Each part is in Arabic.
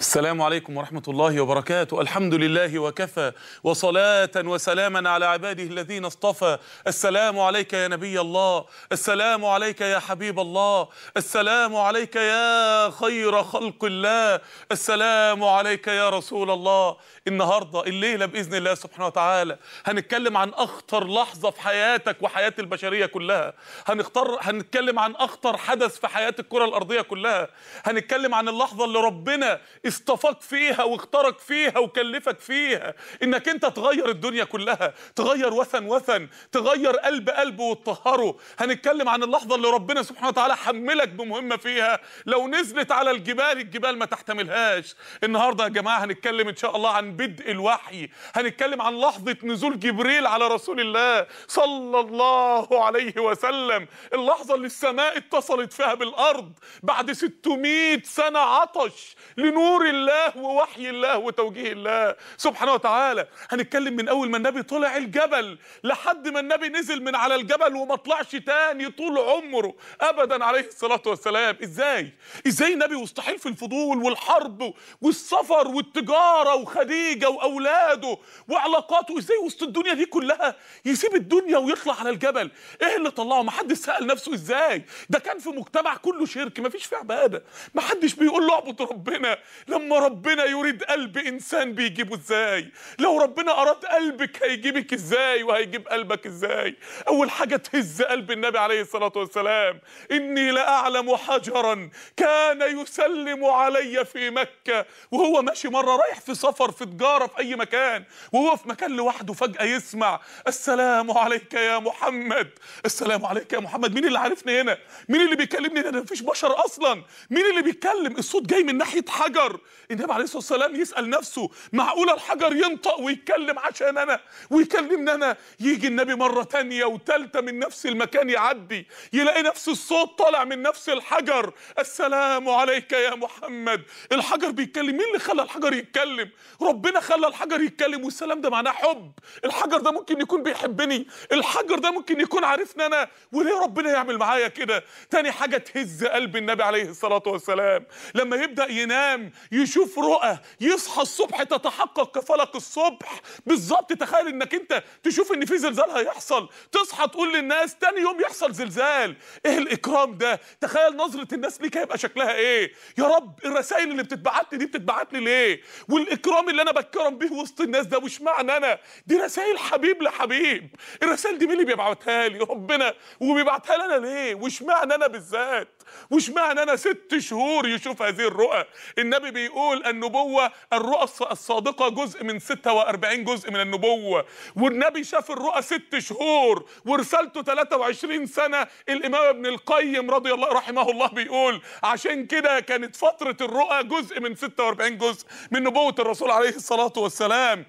السلام عليكم ورحمة الله وبركاته الحمد لله وكفى وصلاة وسلاما على عباده الذين اصطفى السلام عليك يا نبي الله السلام عليك يا حبيب الله السلام عليك يا خير خلق الله السلام عليك يا رسول الله النهاردة الليلة بإذن الله سبحانه وتعالى هنتكلم عن أخطر لحظة في حياتك وحياة البشرية كلها هنختار هنتكلم عن أخطر حدث في حياة الكرة الأرضية كلها هنتكلم عن اللحظة اللي ربنا اصطفاك فيها واختارك فيها وكلفك فيها انك انت تغير الدنيا كلها تغير وثن وثن تغير قلب قلب وتطهره هنتكلم عن اللحظه اللي ربنا سبحانه وتعالى حملك بمهمه فيها لو نزلت على الجبال الجبال ما تحتملهاش النهارده يا جماعه هنتكلم ان شاء الله عن بدء الوحي هنتكلم عن لحظه نزول جبريل على رسول الله صلى الله عليه وسلم اللحظه اللي السماء اتصلت فيها بالارض بعد 600 سنه عطش لنور نور الله ووحي الله وتوجيه الله سبحانه وتعالى هنتكلم من اول ما النبي طلع الجبل لحد ما النبي نزل من على الجبل وما طلعش تاني طول عمره ابدا عليه الصلاه والسلام ازاي ازاي النبي مستحيل في الفضول والحرب والسفر والتجاره وخديجه واولاده وعلاقاته ازاي وسط الدنيا دي كلها يسيب الدنيا ويطلع على الجبل ايه اللي طلعه ما حدش سال نفسه ازاي ده كان في مجتمع كله شرك ما فيش فيه عباده ما حدش بيقول له اعبد ربنا لما ربنا يريد قلب انسان بيجيبه ازاي لو ربنا اراد قلبك هيجيبك ازاي وهيجيب قلبك ازاي اول حاجه تهز قلب النبي عليه الصلاه والسلام اني لاعلم حجرا كان يسلم علي في مكه وهو ماشي مره رايح في سفر في تجاره في اي مكان وهو في مكان لوحده فجاه يسمع السلام عليك يا محمد السلام عليك يا محمد مين اللي عارفني هنا مين اللي بيكلمني هنا مفيش بشر اصلا مين اللي بيتكلم الصوت جاي من ناحيه حجر النبي عليه الصلاه والسلام يسال نفسه معقوله الحجر ينطق ويتكلم عشان انا ويكلمني انا يجي النبي مره تانية وتالتة من نفس المكان يعدي يلاقي نفس الصوت طالع من نفس الحجر السلام عليك يا محمد الحجر بيتكلم مين اللي خلى الحجر يتكلم ربنا خلى الحجر يتكلم والسلام ده معناه حب الحجر ده ممكن يكون بيحبني الحجر ده ممكن يكون عارفني انا وليه ربنا يعمل معايا كده تاني حاجه تهز قلب النبي عليه الصلاه والسلام لما يبدا ينام يشوف رؤى يصحى الصبح تتحقق كفلق الصبح بالظبط تخيل انك انت تشوف ان في زلزال هيحصل تصحى تقول للناس تاني يوم يحصل زلزال ايه الاكرام ده تخيل نظره الناس ليك هيبقى شكلها ايه يا رب الرسائل اللي بتتبعت لي دي بتتبعت لي ليه والاكرام اللي انا بتكرم بيه وسط الناس ده واشمعنى انا دي رسائل حبيب لحبيب الرسائل دي مين اللي بيبعتها لي ربنا وبيبعتها لي انا ليه واشمعنى انا بالذات وش معنى انا ست شهور يشوف هذه الرؤى النبي بيقول النبوة الرؤى الصادقة جزء من 46 جزء من النبوة والنبي شاف الرؤى ست شهور ورسالته 23 سنة الامام ابن القيم رضي الله رحمه الله بيقول عشان كده كانت فترة الرؤى جزء من 46 جزء من نبوة الرسول عليه الصلاة والسلام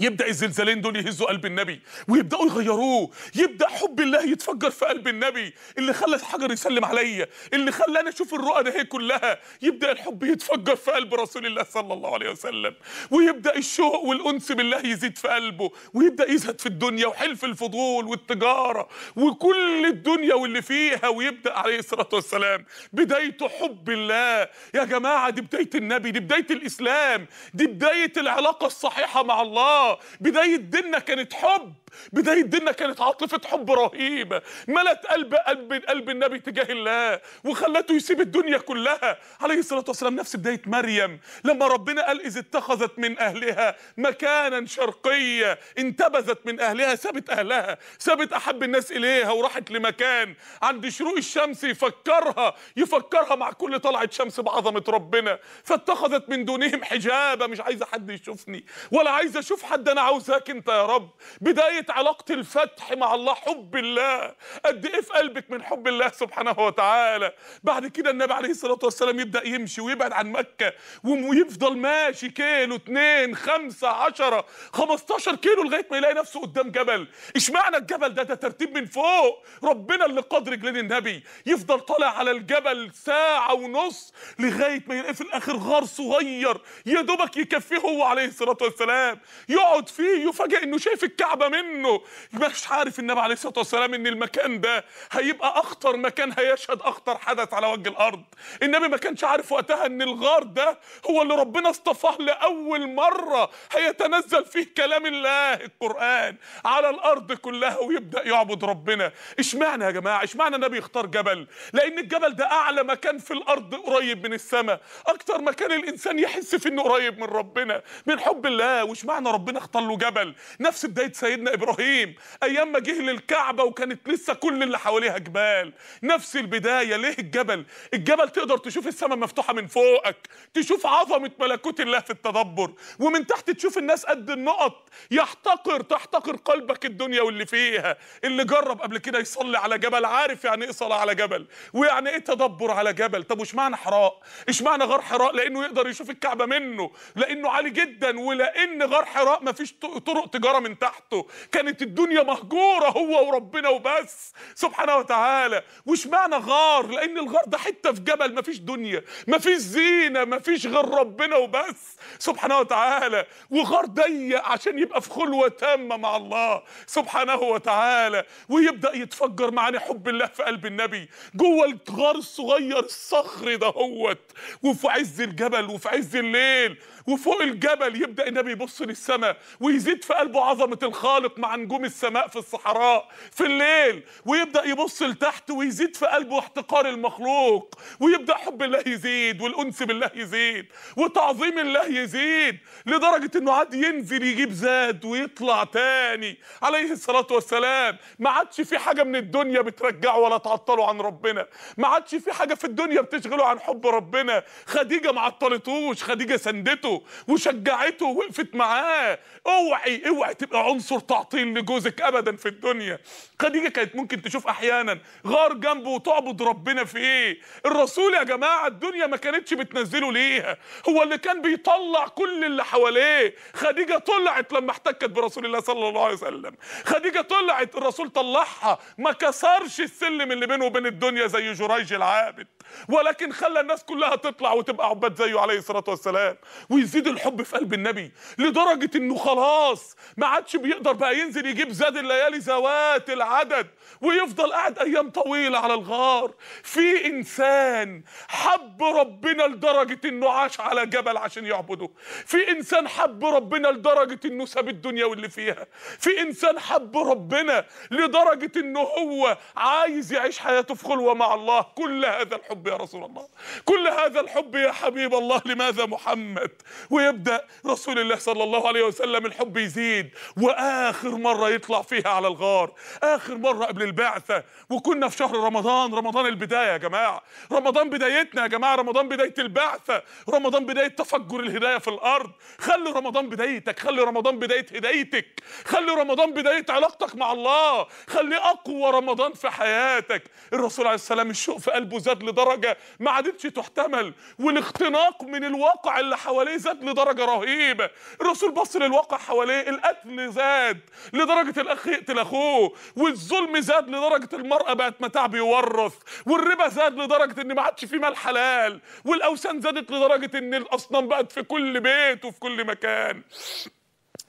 يبدا الزلزالين دول يهزوا قلب النبي ويبداوا يغيروه يبدا حب الله يتفجر في قلب النبي اللي خلى الحجر يسلم عليا اللي خلاني اشوف الرؤى ده هي كلها يبدا الحب يتفجر في قلب رسول الله صلى الله عليه وسلم ويبدا الشوق والانس بالله يزيد في قلبه ويبدا يزهد في الدنيا وحلف الفضول والتجاره وكل الدنيا واللي فيها ويبدا عليه الصلاه والسلام بدايته حب الله يا جماعه دي بدايه النبي دي بدايه الاسلام دي بدايه العلاقه الصحيحه مع الله بداية ديننا كانت حب بداية ديننا كانت عاطفة حب رهيبة ملت قلب قلب قلب النبي تجاه الله وخلته يسيب الدنيا كلها عليه الصلاة والسلام نفس بداية مريم لما ربنا قال إذ اتخذت من أهلها مكانا شرقيا انتبذت من أهلها سابت أهلها سابت أحب الناس إليها وراحت لمكان عند شروق الشمس يفكرها يفكرها مع كل طلعة شمس بعظمة ربنا فاتخذت من دونهم حجابة مش عايزة حد يشوفني ولا عايزة أشوف حد أنا عاوزاك أنت يا رب بداية حكايه علاقه الفتح مع الله حب الله قد ايه في قلبك من حب الله سبحانه وتعالى بعد كده النبي عليه الصلاه والسلام يبدا يمشي ويبعد عن مكه ويفضل ماشي كيلو اتنين خمسة عشرة خمستاشر كيلو لغايه ما يلاقي نفسه قدام جبل اشمعنى الجبل ده ده ترتيب من فوق ربنا اللي قدر رجلين النبي يفضل طالع على الجبل ساعه ونص لغايه ما يلاقي في الاخر غار صغير يا دوبك يكفيه هو عليه الصلاه والسلام يقعد فيه يفاجئ انه شايف الكعبه منه منه مش عارف النبي عليه الصلاه والسلام ان المكان ده هيبقى اخطر مكان هيشهد اخطر حدث على وجه الارض النبي ما كانش عارف وقتها ان الغار ده هو اللي ربنا اصطفاه لاول مره هيتنزل فيه كلام الله القران على الارض كلها ويبدا يعبد ربنا اشمعنى يا جماعه اشمعنى النبي يختار جبل لان الجبل ده اعلى مكان في الارض قريب من السماء اكتر مكان الانسان يحس فيه انه قريب من ربنا من حب الله واشمعنى ربنا اختار له جبل نفس بدايه سيدنا ابراهيم ايام ما جه للكعبه وكانت لسه كل اللي حواليها جبال نفس البدايه ليه الجبل الجبل تقدر تشوف السماء مفتوحه من فوقك تشوف عظمه ملكوت الله في التدبر ومن تحت تشوف الناس قد النقط يحتقر تحتقر قلبك الدنيا واللي فيها اللي جرب قبل كده يصلي على جبل عارف يعني ايه صلاه على جبل ويعني ايه تدبر على جبل طب وش معنى حراء اشمعنى غار حراء لانه يقدر يشوف الكعبه منه لانه عالي جدا ولان غار حراء مفيش طرق تجاره من تحته كانت الدنيا مهجورة هو وربنا وبس سبحانه وتعالى وش معنى غار لأن الغار ده حتة في جبل مفيش دنيا مفيش زينة مفيش غير ربنا وبس سبحانه وتعالى وغار ضيق عشان يبقى في خلوة تامة مع الله سبحانه وتعالى ويبدأ يتفجر معاني حب الله في قلب النبي جوه الغار الصغير الصخري دهوت وفي عز الجبل وفي عز الليل وفوق الجبل يبدا النبي يبص للسماء ويزيد في قلبه عظمه الخالق مع نجوم السماء في الصحراء في الليل ويبدا يبص لتحت ويزيد في قلبه احتقار المخلوق ويبدا حب الله يزيد والانس بالله يزيد وتعظيم الله يزيد لدرجه انه عاد ينزل يجيب زاد ويطلع تاني عليه الصلاه والسلام ما عادش في حاجه من الدنيا بترجعه ولا تعطله عن ربنا ما عادش في حاجه في الدنيا بتشغله عن حب ربنا خديجه ما عطلتوش خديجه سندته وشجعته ووقفت معاه اوعي اوعي تبقى عنصر تعطيل لجوزك ابدا في الدنيا خديجه كانت ممكن تشوف احيانا غار جنبه وتعبد ربنا في ايه الرسول يا جماعه الدنيا ما كانتش بتنزله ليها هو اللي كان بيطلع كل اللي حواليه خديجه طلعت لما احتكت برسول الله صلى الله عليه وسلم خديجه طلعت الرسول طلعها ما كسرش السلم اللي بينه وبين الدنيا زي جريج العابد ولكن خلى الناس كلها تطلع وتبقى عباد زيه عليه الصلاه والسلام ويزيد الحب في قلب النبي لدرجه انه خلاص ما عادش بيقدر بقى ينزل يجيب زاد الليالي ذوات العدد ويفضل قاعد ايام طويله على الغار في انسان حب ربنا لدرجه انه عاش على جبل عشان يعبده في انسان حب ربنا لدرجه انه ساب الدنيا واللي فيها في انسان حب ربنا لدرجه انه هو عايز يعيش حياته في خلوه مع الله كل هذا الحب الحب يا رسول الله كل هذا الحب يا حبيب الله لماذا محمد ويبدأ رسول الله صلى الله عليه وسلم الحب يزيد وآخر مرة يطلع فيها على الغار آخر مرة قبل البعثة وكنا في شهر رمضان رمضان البداية يا جماعة رمضان بدايتنا يا جماعة رمضان بداية البعثة رمضان بداية تفجر الهداية في الأرض خلي رمضان بدايتك خلي رمضان بداية هدايتك خلي رمضان بداية علاقتك مع الله خلي أقوى رمضان في حياتك الرسول عليه السلام الشوق في قلبه زاد لدرجة درجة ما عادتش تحتمل والاختناق من الواقع اللي حواليه زاد لدرجة رهيبة الرسول بص للواقع حواليه القتل زاد لدرجة الأخ يقتل أخوه والظلم زاد لدرجة المرأة بقت متاع بيورث والربا زاد لدرجة إن ما عادش فيه مال حلال والأوثان زادت لدرجة إن الأصنام بقت في كل بيت وفي كل مكان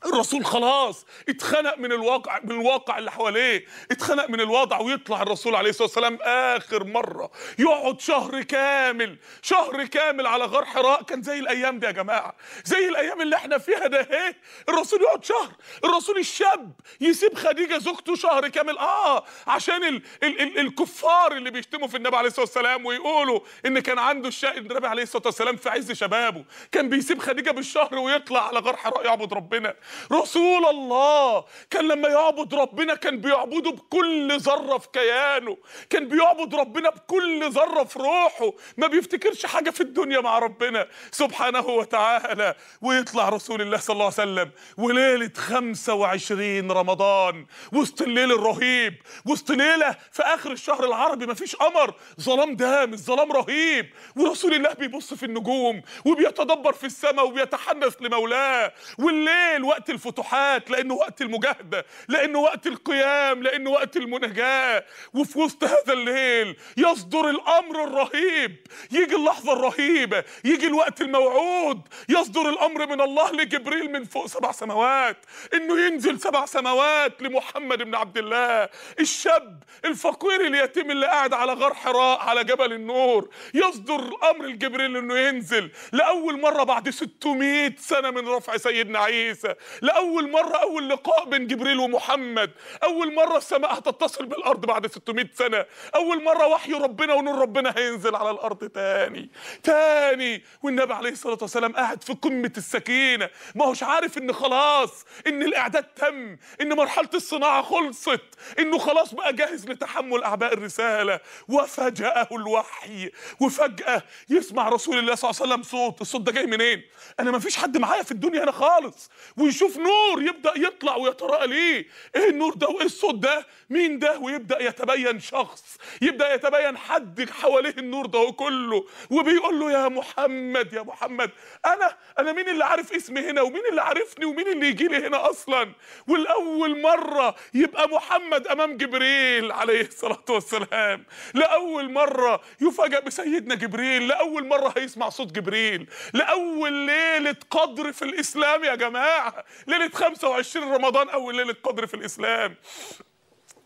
الرسول خلاص اتخنق من الواقع من الواقع اللي حواليه اتخنق من الوضع ويطلع الرسول عليه الصلاه والسلام اخر مره يقعد شهر كامل شهر كامل على غار حراء كان زي الايام دي يا جماعه زي الايام اللي احنا فيها ده اهي الرسول يقعد شهر الرسول الشاب يسيب خديجه زوجته شهر كامل اه عشان ال ال ال الكفار اللي بيشتموا في النبي عليه الصلاه والسلام ويقولوا ان كان عنده الشاء النبي عليه الصلاه والسلام في عز شبابه كان بيسيب خديجه بالشهر ويطلع على غار حراء يعبد ربنا رسول الله كان لما يعبد ربنا كان بيعبده بكل ذرة في كيانه كان بيعبد ربنا بكل ذرة في روحه ما بيفتكرش حاجة في الدنيا مع ربنا سبحانه وتعالى ويطلع رسول الله صلى الله عليه وسلم وليلة 25 رمضان وسط الليل الرهيب وسط ليلة في آخر الشهر العربي ما فيش قمر ظلام دام الظلام رهيب ورسول الله بيبص في النجوم وبيتدبر في السماء وبيتحنث لمولاه والليل وقت وقت الفتوحات لأنه وقت المجاهدة لأنه وقت القيام لأنه وقت المناجاة وفي وسط هذا الليل يصدر الأمر الرهيب يجي اللحظة الرهيبة يجي الوقت الموعود يصدر الأمر من الله لجبريل من فوق سبع سماوات إنه ينزل سبع سماوات لمحمد بن عبد الله الشاب الفقير اليتيم اللي قاعد على غار حراء على جبل النور يصدر الأمر الجبريل إنه ينزل لأول مرة بعد 600 سنة من رفع سيدنا عيسى لاول مره اول لقاء بين جبريل ومحمد اول مره السماء هتتصل بالارض بعد 600 سنه اول مره وحي ربنا ونور ربنا هينزل على الارض تاني تاني والنبي عليه الصلاه والسلام قاعد في قمه السكينه ما هوش عارف ان خلاص ان الاعداد تم ان مرحله الصناعه خلصت انه خلاص بقى جاهز لتحمل اعباء الرساله وفجاه الوحي وفجاه يسمع رسول الله صلى الله عليه وسلم صوت الصوت ده جاي منين انا ما فيش حد معايا في الدنيا هنا خالص ويش ويشوف نور يبدا يطلع ويتراءى ليه ايه النور ده وايه الصوت ده مين ده ويبدا يتبين شخص يبدا يتبين حد حواليه النور ده كله وبيقول له يا محمد يا محمد انا انا مين اللي عارف اسمي هنا ومين اللي عارفني ومين اللي يجي لي هنا اصلا والاول مره يبقى محمد امام جبريل عليه الصلاه والسلام لاول مره يفاجئ بسيدنا جبريل لاول مره هيسمع صوت جبريل لاول ليله قدر في الاسلام يا جماعه ليله 25 رمضان اول ليله قدر في الاسلام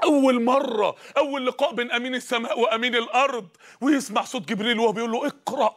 اول مره اول لقاء بين امين السماء وامين الارض ويسمع صوت جبريل وهو بيقول له اقرا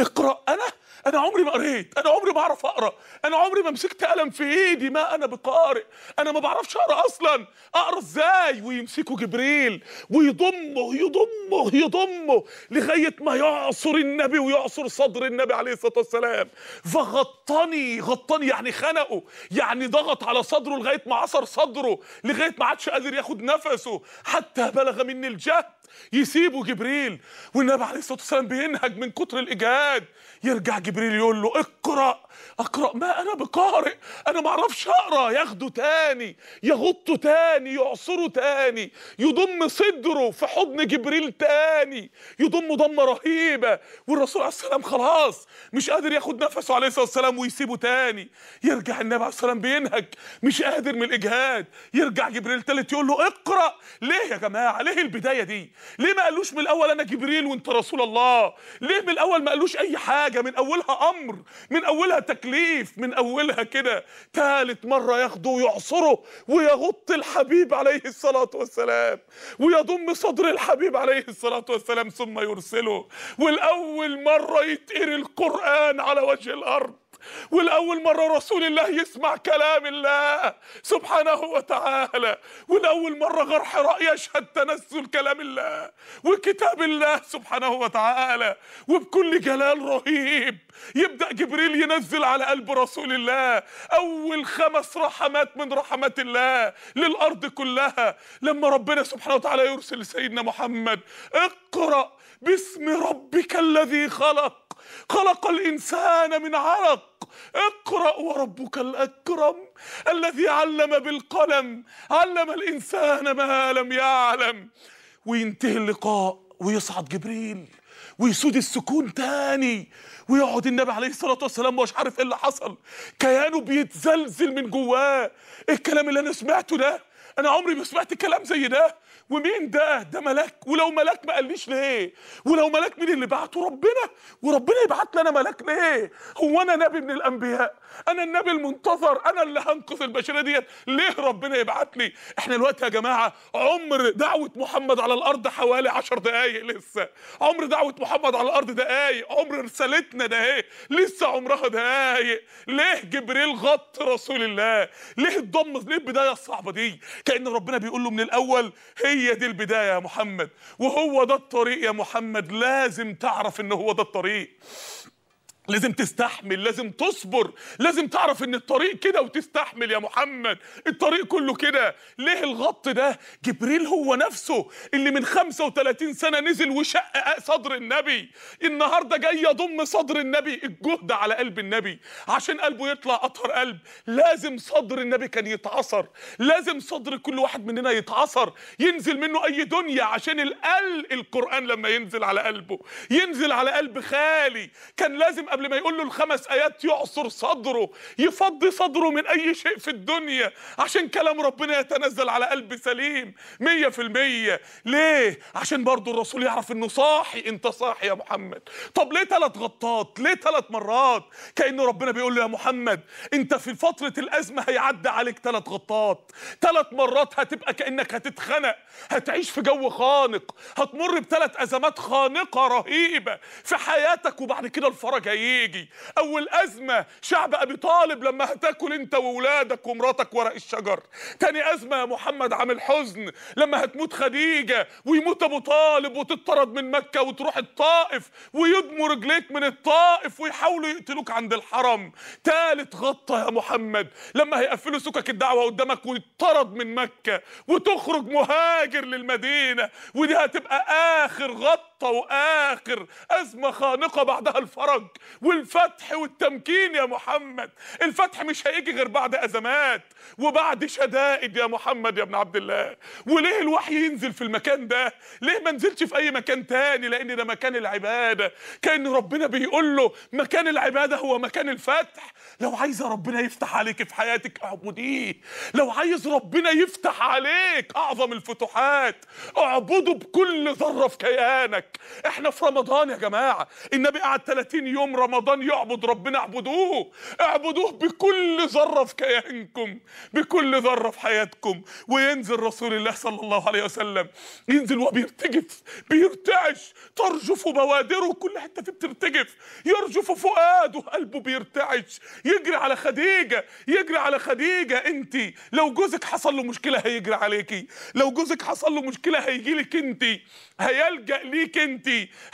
اقرا انا انا عمري ما قريت انا عمري ما اعرف اقرا انا عمري ما مسكت قلم في ايدي ما انا بقارئ انا ما بعرفش اقرا اصلا اقرا ازاي ويمسكه جبريل ويضمه يضمه يضمه لغايه ما يعصر النبي ويعصر صدر النبي عليه الصلاه والسلام فغطني غطني يعني خنقه يعني ضغط على صدره لغايه ما عصر صدره لغايه ما عادش قادر ياخد نفسه حتى بلغ مني الجهد يسيبه جبريل والنبي عليه الصلاه والسلام بينهج من كتر الاجهاد يرجع جبريل يقول له اقرا اقرا ما انا بقارئ انا ما اعرفش اقرا ياخده تاني يغطه تاني يعصره تاني يضم صدره في حضن جبريل تاني يضم ضمه رهيبه والرسول عليه السلام خلاص مش قادر ياخد نفسه عليه الصلاه والسلام ويسيبه تاني يرجع النبي عليه السلام بينهك مش قادر من الاجهاد يرجع جبريل تالت يقول له اقرا ليه يا جماعه ليه البدايه دي ليه ما قالوش من الاول انا جبريل وانت رسول الله ليه من الاول ما قالوش اي حاجه من اولها امر من اولها تك تكليف من اولها كده ثالث مره ياخده ويعصره ويغط الحبيب عليه الصلاه والسلام ويضم صدر الحبيب عليه الصلاه والسلام ثم يرسله والاول مره يتقري القران على وجه الارض ولأول مرة رسول الله يسمع كلام الله سبحانه وتعالى ولأول مرة غرح رأي يشهد تنزل كلام الله وكتاب الله سبحانه وتعالى وبكل جلال رهيب يبدأ جبريل ينزل على قلب رسول الله أول خمس رحمات من رحمات الله للأرض كلها لما ربنا سبحانه وتعالى يرسل سيدنا محمد اقرأ باسم ربك الذي خلق خلق الإنسان من عرق اقرأ وربك الأكرم الذي علم بالقلم علم الإنسان ما لم يعلم وينتهي اللقاء ويصعد جبريل ويسود السكون تاني ويقعد النبي عليه الصلاة والسلام مش عارف ايه اللي حصل كيانه بيتزلزل من جواه إيه الكلام اللي انا سمعته ده انا عمري ما سمعت كلام زي ده ومين ده ده ملاك ولو ملاك ما قاليش ليه ولو ملاك مين اللي بعته ربنا وربنا يبعت لنا انا ملاك ليه هو انا نبي من الانبياء انا النبي المنتظر انا اللي هنقذ البشريه ديت ليه ربنا يبعت لي احنا دلوقتي يا جماعه عمر دعوه محمد على الارض حوالي عشر دقايق لسه عمر دعوه محمد على الارض دقايق عمر رسالتنا ده ايه لسه عمرها دقايق ليه جبريل غط رسول الله ليه الضم ليه البدايه الصعبه دي كان ربنا بيقول له من الاول هي دي البدايه يا محمد وهو ده الطريق يا محمد لازم تعرف ان هو ده الطريق لازم تستحمل لازم تصبر لازم تعرف ان الطريق كده وتستحمل يا محمد الطريق كله كده ليه الغط ده جبريل هو نفسه اللي من 35 سنة نزل وشق صدر النبي النهاردة جاي يضم صدر النبي الجهد على قلب النبي عشان قلبه يطلع أطهر قلب لازم صدر النبي كان يتعصر لازم صدر كل واحد مننا يتعصر ينزل منه أي دنيا عشان القل القرآن لما ينزل على قلبه ينزل على قلب خالي كان لازم قبل ما يقول له الخمس ايات يعصر صدره يفضي صدره من اي شيء في الدنيا عشان كلام ربنا يتنزل على قلب سليم مية في المية ليه عشان برضو الرسول يعرف انه صاحي انت صاحي يا محمد طب ليه ثلاث غطات ليه ثلاث مرات كأن ربنا بيقول له يا محمد انت في فترة الازمة هيعدي عليك ثلاث غطات ثلاث مرات هتبقى كأنك هتتخنق هتعيش في جو خانق هتمر بثلاث ازمات خانقة رهيبة في حياتك وبعد كده الفرج هي يجي اول ازمه شعب ابي طالب لما هتاكل انت واولادك ومراتك ورق الشجر تاني ازمه يا محمد عامل الحزن لما هتموت خديجه ويموت ابو طالب وتطرد من مكه وتروح الطائف ويدموا رجليك من الطائف ويحاولوا يقتلوك عند الحرم تالت غطه يا محمد لما هيقفلوا سكك الدعوه قدامك ويطرد من مكه وتخرج مهاجر للمدينه ودي هتبقى اخر غطه محطة وآخر أزمة خانقة بعدها الفرج والفتح والتمكين يا محمد الفتح مش هيجي غير بعد أزمات وبعد شدائد يا محمد يا ابن عبد الله وليه الوحي ينزل في المكان ده ليه ما نزلش في أي مكان تاني لأن ده مكان العبادة كأن ربنا بيقول له مكان العبادة هو مكان الفتح لو عايزة ربنا يفتح عليك في حياتك اعبديه لو عايز ربنا يفتح عليك أعظم الفتوحات اعبده بكل ذرة في كيانك نفسك احنا في رمضان يا جماعه النبي قعد 30 يوم رمضان يعبد ربنا اعبدوه اعبدوه بكل ذره في كيانكم بكل ذره في حياتكم وينزل رسول الله صلى الله عليه وسلم ينزل وبيرتجف بيرتعش ترجف بوادره كل حته فيه بترتجف يرجف فؤاده قلبه بيرتعش يجري على خديجه يجري على خديجه انت لو جوزك حصل له مشكله هيجري عليكي لو جوزك حصل له مشكله هيجي لك انت هيلجأ ليك انت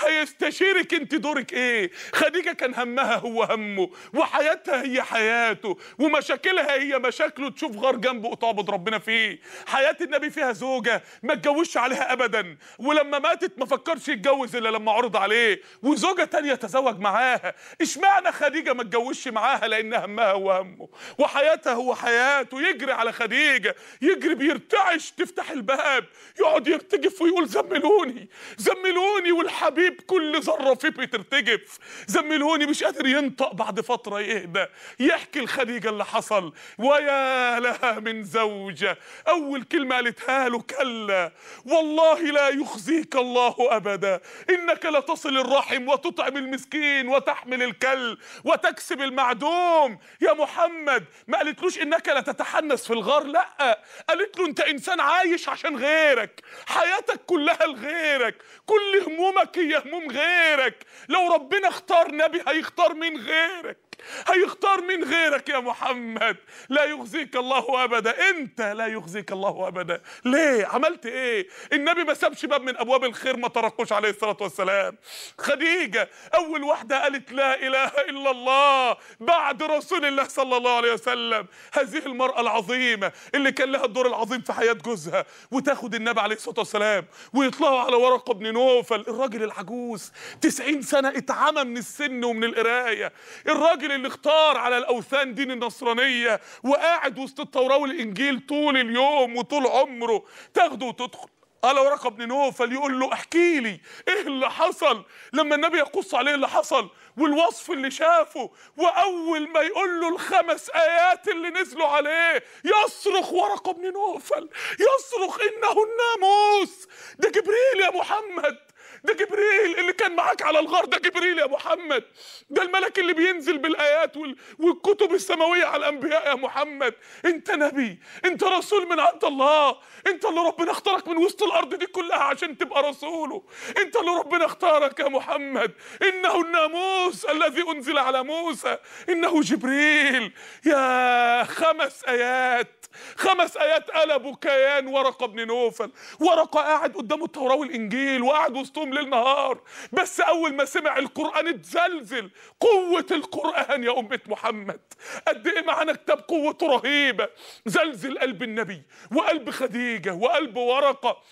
هيستشيرك انت دورك ايه خديجة كان همها هو همه وحياتها هي حياته ومشاكلها هي مشاكله تشوف غار جنبه وتعبد ربنا فيه حياة النبي فيها زوجة ما اتجوزش عليها ابدا ولما ماتت ما فكرش يتجوز الا لما عرض عليه وزوجة تانية تزوج معاها اشمعنى خديجة ما اتجوزش معاها لان همها هو همه وحياتها هو حياته يجري على خديجة يجري بيرتعش تفتح الباب يقعد يرتجف ويقول زملوني زملوني زملوني والحبيب كل ذره فيه بترتجف زملوني مش قادر ينطق بعد فتره يهدى يحكي الخديجه اللي حصل ويا لها من زوجه اول كلمه قالتها له كلا والله لا يخزيك الله ابدا انك لتصل الرحم وتطعم المسكين وتحمل الكل وتكسب المعدوم يا محمد ما قالتلوش انك لتتحنس في الغار لا قالت له انت انسان عايش عشان غيرك حياتك كلها لغيرك غيرك كل همومك هي هموم غيرك لو ربنا اختار نبي هيختار مين غيرك هيختار مين غيرك يا محمد لا يخزيك الله ابدا انت لا يخزيك الله ابدا ليه عملت ايه النبي ما سابش باب من ابواب الخير ما تركوش عليه الصلاه والسلام خديجه اول واحده قالت لا اله الا الله بعد رسول الله صلى الله عليه وسلم هذه المراه العظيمه اللي كان لها الدور العظيم في حياه جوزها وتاخد النبي عليه الصلاه والسلام ويطلعوا على ورقه بن نوفل الراجل العجوز 90 سنه اتعمى من السن ومن القرايه الراجل الراجل اللي اختار على الاوثان دين النصرانيه وقاعد وسط التوراه والانجيل طول اليوم وطول عمره تاخده وتدخل قال ورقه بن نوفل يقول له احكي لي ايه اللي حصل لما النبي يقص عليه اللي حصل والوصف اللي شافه واول ما يقول له الخمس ايات اللي نزلوا عليه يصرخ ورقه بن نوفل يصرخ انه الناموس ده جبريل يا محمد ده جبريل اللي كان معاك على الغار ده جبريل يا محمد ده الملك اللي بينزل بالايات والكتب السماويه على الانبياء يا محمد انت نبي انت رسول من عند الله انت اللي ربنا اختارك من وسط الارض دي كلها عشان تبقى رسوله انت اللي ربنا اختارك يا محمد انه الناموس الذي انزل على موسى انه جبريل يا خمس ايات خمس ايات قلبوا كيان ورقه بن نوفل ورقه قاعد قدامه التوراه والانجيل وقاعد وسطهم ليل نهار بس أول ما سمع القرآن اتزلزل قوة القرآن يا أمة محمد قد إيه معانا كتاب قوته رهيبة زلزل قلب النبي وقلب خديجة وقلب ورقة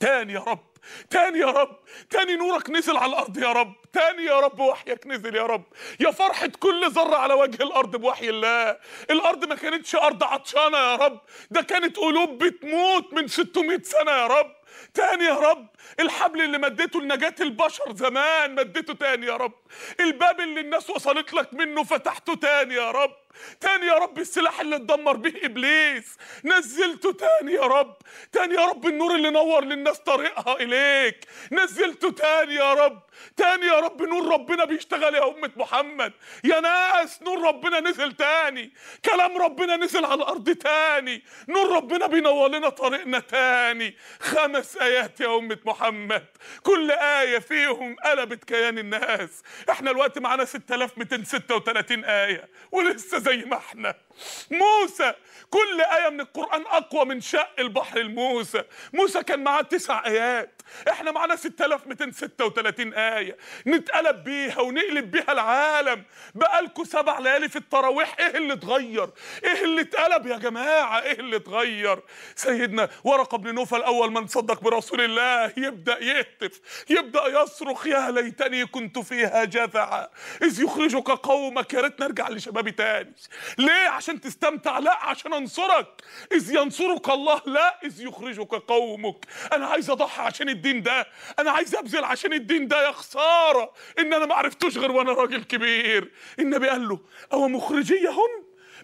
تاني يا رب تاني يا رب تاني نورك نزل على الأرض يا رب تاني يا رب وحيك نزل يا رب يا فرحة كل ذرة على وجه الأرض بوحي الله الأرض ما كانتش أرض عطشانة يا رب ده كانت قلوب بتموت من 600 سنة يا رب تاني يا رب الحبل اللي مدته لنجاة البشر زمان مديته تاني يا رب الباب اللي الناس وصلت لك منه فتحته تاني يا رب تاني يا رب السلاح اللي اتدمر به ابليس نزلته تاني يا رب تاني يا رب النور اللي نور للناس طريقها اليك نزلته تاني يا رب تاني يا رب نور ربنا بيشتغل يا أمة محمد يا ناس نور ربنا نزل تاني كلام ربنا نزل على الأرض تاني نور ربنا بينور لنا طريقنا تاني خمس آيات يا أمة محمد كل آية فيهم قلبت كيان الناس احنا الوقت معانا 6236 آية ولسه زي ما احنا موسى كل آية من القرآن أقوى من شق البحر الموسى موسى كان معاه تسع آيات احنا معانا 6236 آية نتقلب بيها ونقلب بيها العالم بقالكوا سبع ليالي في التراويح ايه اللي اتغير ايه اللي اتقلب يا جماعة ايه اللي اتغير سيدنا ورقة بن نوفل أول من صدق برسول الله يبدأ يهتف يبدأ يصرخ يا ليتني كنت فيها جذعة إذ يخرجك قومك يا ريت نرجع لشبابي تاني ليه عشان تستمتع لا عشان انصرك اذ ينصرك الله لا اذ يخرجك قومك انا عايز اضحي عشان الدين ده انا عايز ابذل عشان الدين ده يا خساره ان انا ما عرفتوش غير وانا راجل كبير النبي قال له او مخرجيهم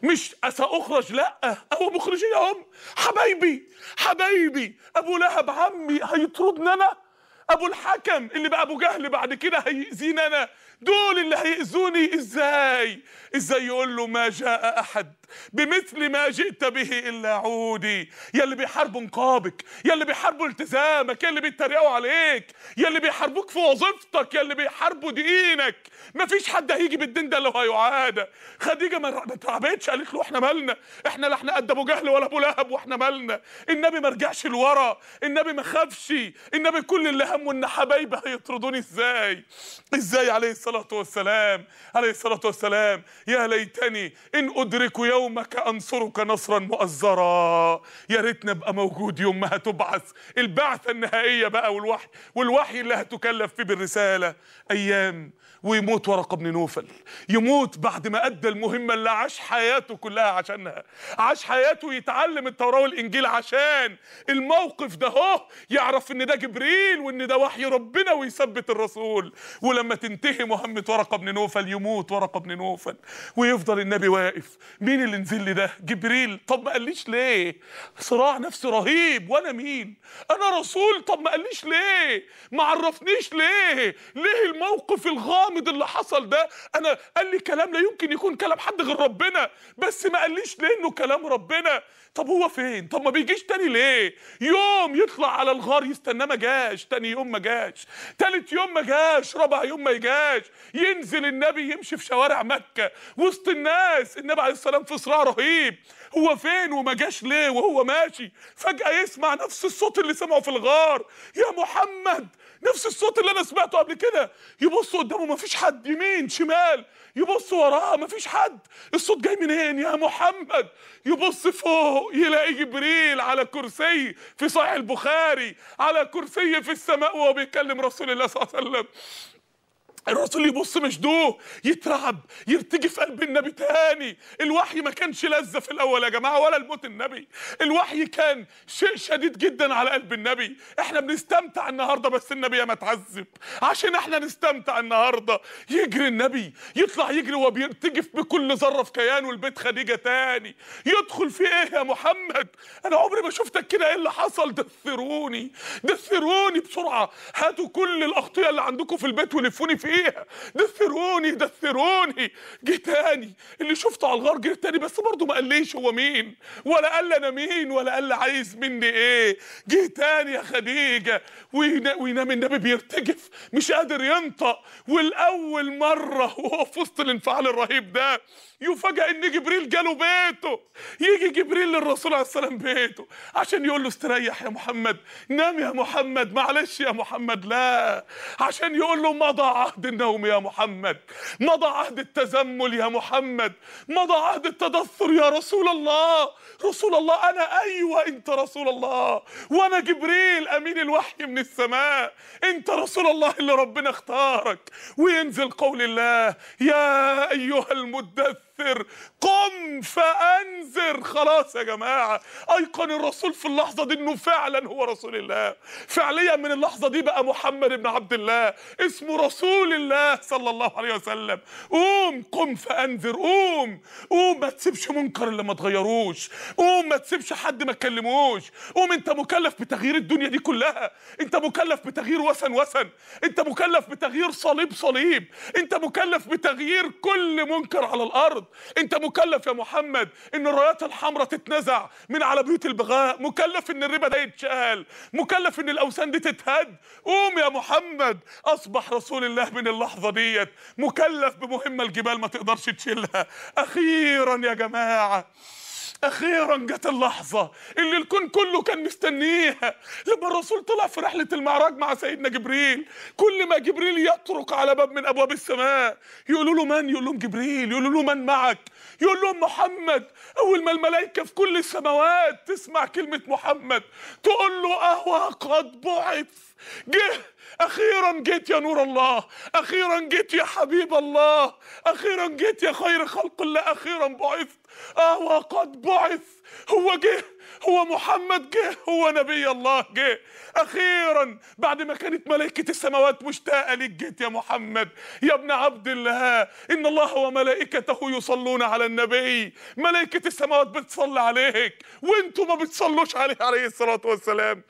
مش اساخرج لا او مخرجي هم حبايبي حبايبي ابو لهب عمي هيطردني انا ابو الحكم اللي بقى ابو جهل بعد كده هيأذيني انا دول اللي هيأذوني ازاي ازاي يقول له ما جاء احد بمثل ما جئت به الا عودي يا اللي بيحاربوا نقابك يا اللي بيحاربوا التزامك يا اللي بيتريقوا عليك يا اللي بيحاربوك في وظيفتك يا اللي بيحاربوا دينك ما فيش حد هيجي بالدين ده لو هيعادى خديجه ما تعبتش قالت له احنا مالنا احنا لا احنا قد ابو جهل ولا ابو لهب واحنا مالنا النبي ما رجعش لورا النبي ما خافش النبي كل اللي همه ان حبايبه هيطردوني ازاي ازاي عليه الصلاه الصلاة والسلام عليه الصلاة والسلام يا ليتني إن أدرك يومك أنصرك نصرا مؤزرا يا ريت نبقى موجود يوم ما هتبعث البعثة النهائية بقى والوحي والوحي اللي هتكلف فيه بالرسالة أيام ويموت ورقة بن نوفل يموت بعد ما أدى المهمة اللي عاش حياته كلها عشانها عاش حياته يتعلم التوراة والإنجيل عشان الموقف ده هو يعرف إن ده جبريل وإن ده وحي ربنا ويثبت الرسول ولما تنتهي مهمة ورقة بن نوفل يموت ورقة بن نوفل ويفضل النبي واقف مين اللي نزل لي ده جبريل طب ما قاليش ليه صراع نفسي رهيب وأنا مين أنا رسول طب ما قاليش ليه ما عرفنيش ليه ليه الموقف الغلط غامض اللي حصل ده انا قال لي كلام لا يمكن يكون كلام حد غير ربنا بس ما قاليش لانه كلام ربنا طب هو فين طب ما بيجيش تاني ليه يوم يطلع على الغار يستناه ما جاش تاني يوم ما جاش تالت يوم ما جاش رابع يوم ما جاش ينزل النبي يمشي في شوارع مكه وسط الناس النبي عليه السلام في صراع رهيب هو فين وما جاش ليه وهو ماشي فجاه يسمع نفس الصوت اللي سمعه في الغار يا محمد نفس الصوت اللي انا سمعته قبل كده يبص قدامه مفيش حد يمين شمال يبص وراه مفيش حد الصوت جاي منين يا محمد يبص فوق يلاقي جبريل على كرسي في صحيح البخاري على كرسي في السماء وهو بيكلم رسول الله صلى الله عليه وسلم الرسول يبص مشدوه يترعب يرتجي في قلب النبي تاني الوحي ما كانش لذة في الأول يا جماعة ولا الموت النبي الوحي كان شيء شديد جدا على قلب النبي احنا بنستمتع النهاردة بس النبي ما تعذب عشان احنا نستمتع النهاردة يجري النبي يطلع يجري وبيرتجف بكل ذرة في كيانه لبيت خديجة تاني يدخل في ايه يا محمد انا عمري ما شفتك كده ايه اللي حصل دثروني دثروني بسرعة هاتوا كل الأغطية اللي عندكم في البيت ولفوني في بيها دثروني دثروني جه تاني اللي شفته على الغار جه تاني بس برضه ما قاليش هو مين ولا قال انا مين ولا قال عايز مني ايه جه تاني يا خديجه وينام النبي بيرتجف مش قادر ينطق والاول مره وهو في وسط الانفعال الرهيب ده يفاجئ ان جبريل جاله بيته يجي جبريل للرسول عليه السلام بيته عشان يقول له استريح يا محمد نام يا محمد معلش يا محمد لا عشان يقول له مضى عهد النوم يا محمد مضى عهد التزمل يا محمد مضى عهد التدثر يا رسول الله رسول الله أنا أيوة أنت رسول الله وأنا جبريل أمين الوحي من السماء أنت رسول الله اللي ربنا اختارك وينزل قول الله يا أيها المدثر كفر قم فأنذر خلاص يا جماعة أيقن الرسول في اللحظة دي أنه فعلا هو رسول الله فعليا من اللحظة دي بقى محمد بن عبد الله اسمه رسول الله صلى الله عليه وسلم قوم قم فأنذر قوم قوم ما تسيبش منكر اللي ما تغيروش قوم ما تسيبش حد ما تكلموش قوم انت مكلف بتغيير الدنيا دي كلها انت مكلف بتغيير وثن وثن انت مكلف بتغيير صليب صليب انت مكلف بتغيير كل منكر على الارض انت مكلف يا محمد ان الرايات الحمراء تتنزع من على بيوت البغاء مكلف ان الربا ده يتشال مكلف ان الاوثان دي تتهد قوم يا محمد اصبح رسول الله من اللحظه ديت مكلف بمهمه الجبال ما تقدرش تشيلها اخيرا يا جماعه اخيرا جت اللحظه اللي الكون كله كان مستنيها لما الرسول طلع في رحله المعراج مع سيدنا جبريل كل ما جبريل يطرق على باب من ابواب السماء يقولوا له من يقول لهم جبريل يقولوا له من معك يقول لهم محمد اول ما الملائكه في كل السماوات تسمع كلمه محمد تقول له اهو قد بعث جه اخيرا جيت يا نور الله اخيرا جيت يا حبيب الله اخيرا جيت يا خير خلق الله اخيرا بعثت اهو قد بعث هو جه هو محمد جه هو نبي الله جه اخيرا بعد ما كانت ملائكه السماوات مشتاقه ليك جيت يا محمد يا ابن عبد الله ان الله وملائكته يصلون على النبي ملائكه السماوات بتصلي عليك وانتم ما بتصلوش عليه عليه الصلاه والسلام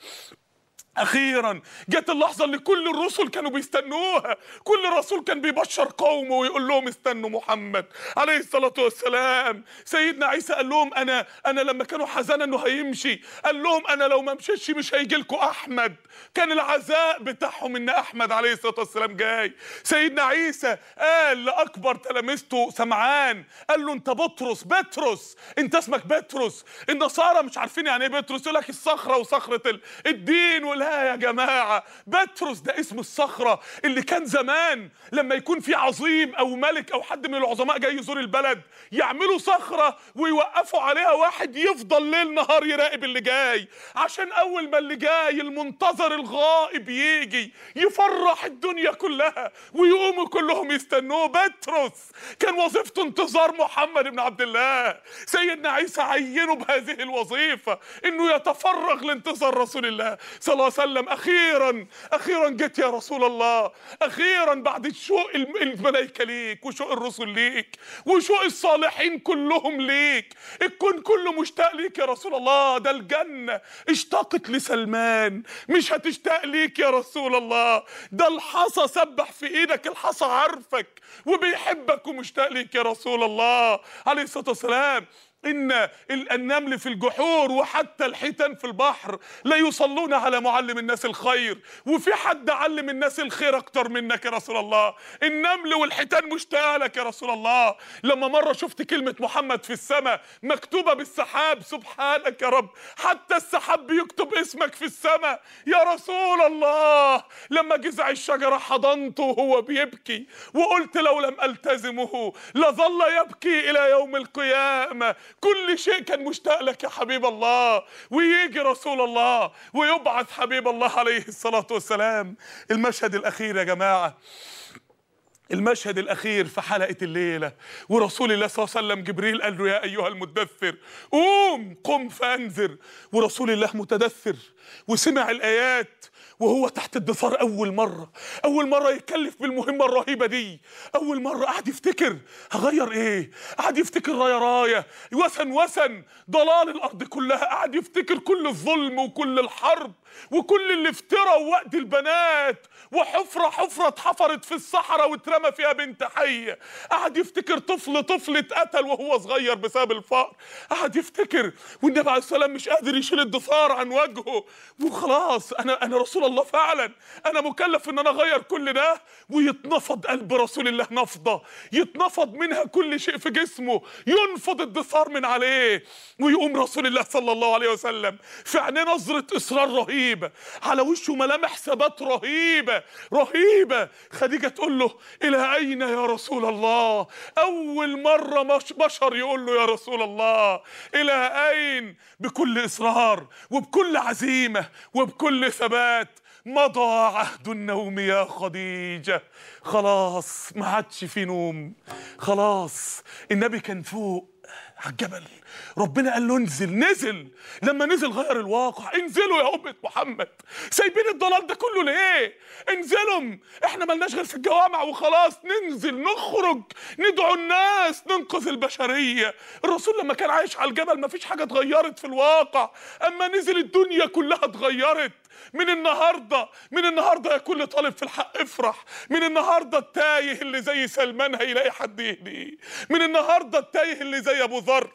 اخيرا جت اللحظه اللي كل الرسل كانوا بيستنوها كل رسول كان بيبشر قومه ويقول لهم استنوا محمد عليه الصلاه والسلام سيدنا عيسى قال لهم انا انا لما كانوا حزنا انه هيمشي قال لهم انا لو ما مشيتش مش هيجي لكم احمد كان العزاء بتاعهم ان احمد عليه الصلاه والسلام جاي سيدنا عيسى قال لاكبر تلامذته سمعان قال له انت بطرس بطرس انت اسمك بطرس النصارى مش عارفين يعني ايه بطرس يقول لك الصخره وصخره الدين والهي لا يا جماعة بطرس ده اسم الصخرة اللي كان زمان لما يكون في عظيم أو ملك أو حد من العظماء جاي يزور البلد يعملوا صخرة ويوقفوا عليها واحد يفضل ليل نهار يراقب اللي جاي عشان أول ما اللي جاي المنتظر الغائب يجي يفرح الدنيا كلها ويقوموا كلهم يستنوه بطرس كان وظيفته انتظار محمد بن عبد الله سيدنا عيسى عينه بهذه الوظيفة إنه يتفرغ لانتظار رسول الله صلى الله وسلم أخيرا أخيرا جيت يا رسول الله أخيرا بعد شوق الملائكة ليك وشوق الرسل ليك وشوق الصالحين كلهم ليك الكون كله مشتاق ليك يا رسول الله ده الجنة اشتاقت لسلمان مش هتشتاق ليك يا رسول الله ده الحصى سبح في ايدك الحصى عارفك وبيحبك ومشتاق ليك يا رسول الله عليه الصلاة والسلام إن النمل في الجحور وحتى الحيتان في البحر لا يصلون على معلم الناس الخير وفي حد علم الناس الخير أكتر منك يا رسول الله النمل والحيتان مشتاقة لك يا رسول الله لما مرة شفت كلمة محمد في السماء مكتوبة بالسحاب سبحانك يا رب حتى السحاب بيكتب اسمك في السماء يا رسول الله لما جذع الشجرة حضنته وهو بيبكي وقلت لو لم ألتزمه لظل يبكي إلى يوم القيامة كل شيء كان مشتاق لك يا حبيب الله ويجي رسول الله ويبعث حبيب الله عليه الصلاة والسلام المشهد الأخير يا جماعة المشهد الأخير في حلقة الليلة ورسول الله صلى الله عليه وسلم جبريل قال له يا أيها المدثر قوم قم فأنذر ورسول الله متدثر وسمع الآيات وهو تحت الدثار أول مرة أول مرة يتكلف بالمهمة الرهيبة دي أول مرة قعد يفتكر هغير إيه قعد يفتكر راية راية وثن وثن ضلال الأرض كلها قعد يفتكر كل الظلم وكل الحرب وكل اللي افترى وقت البنات وحفرة حفرة اتحفرت في الصحراء واترمى فيها بنت حية قعد يفتكر طفل طفل اتقتل وهو صغير بسبب الفقر قعد يفتكر والنبي عليه السلام مش قادر يشيل الدثار عن وجهه وخلاص انا انا رسول الله فعلا انا مكلف ان انا اغير كل ده ويتنفض قلب رسول الله نفضة يتنفض منها كل شيء في جسمه ينفض الدثار من عليه ويقوم رسول الله صلى الله عليه وسلم في عينيه نظرة اصرار رهيب رهيب على وشه ملامح ثبات رهيبة رهيبة خديجة تقول له إلى أين يا رسول الله أول مرة بشر يقول له يا رسول الله إلى أين بكل إصرار وبكل عزيمة وبكل ثبات مضى عهد النوم يا خديجة خلاص ما عادش في نوم خلاص النبي كان فوق على الجبل ربنا قال له انزل نزل لما نزل غير الواقع انزلوا يا أمة محمد سايبين الضلال ده كله ليه انزلوا احنا ملناش غير في الجوامع وخلاص ننزل نخرج ندعو الناس ننقذ البشرية الرسول لما كان عايش على الجبل مفيش حاجة اتغيرت في الواقع أما نزل الدنيا كلها اتغيرت من النهارده من النهارده يا كل طالب في الحق افرح من النهارده التايه اللي زي سلمان هيلاقي حد يهديه من النهارده التايه اللي زي ابو ذر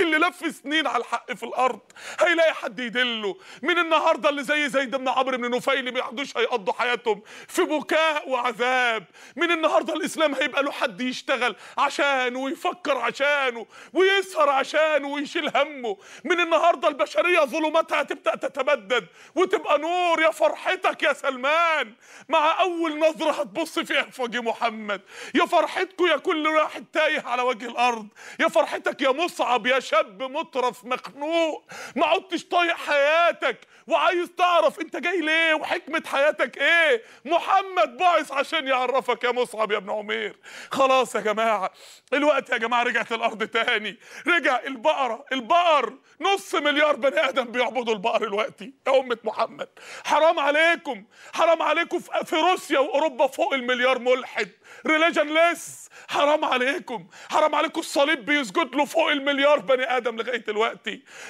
اللي لف سنين على الحق في الارض هيلاقي حد يدله من النهارده اللي زي زيد بن عمرو بن نفيل ما يقعدوش هيقضوا حياتهم في بكاء وعذاب من النهارده الاسلام هيبقى له حد يشتغل عشانه ويفكر عشانه ويسهر عشانه ويشيل همه من النهارده البشريه ظلماتها هتبدا تتبدد وتبقى نور يا فرحتك يا سلمان مع اول نظره هتبص فيها في وجه محمد يا فرحتكم يا كل واحد تايه على وجه الارض يا فرحتك يا مصعب يا شاب مطرف مخنوق ما عدتش طايق حياتك وعايز تعرف انت جاي ليه وحكمه حياتك ايه محمد بعث عشان يعرفك يا مصعب يا ابن عمير خلاص يا جماعه الوقت يا جماعه رجعت الارض تاني رجع البقره البقر نص مليار بني ادم بيعبدوا البقر الوقتي يا امه محمد حرام عليكم حرام عليكم في روسيا واوروبا فوق المليار ملحد ريليجن ليس حرام عليكم حرام عليكم الصليب بيسجد له فوق المليار بني ادم لغايه الوقت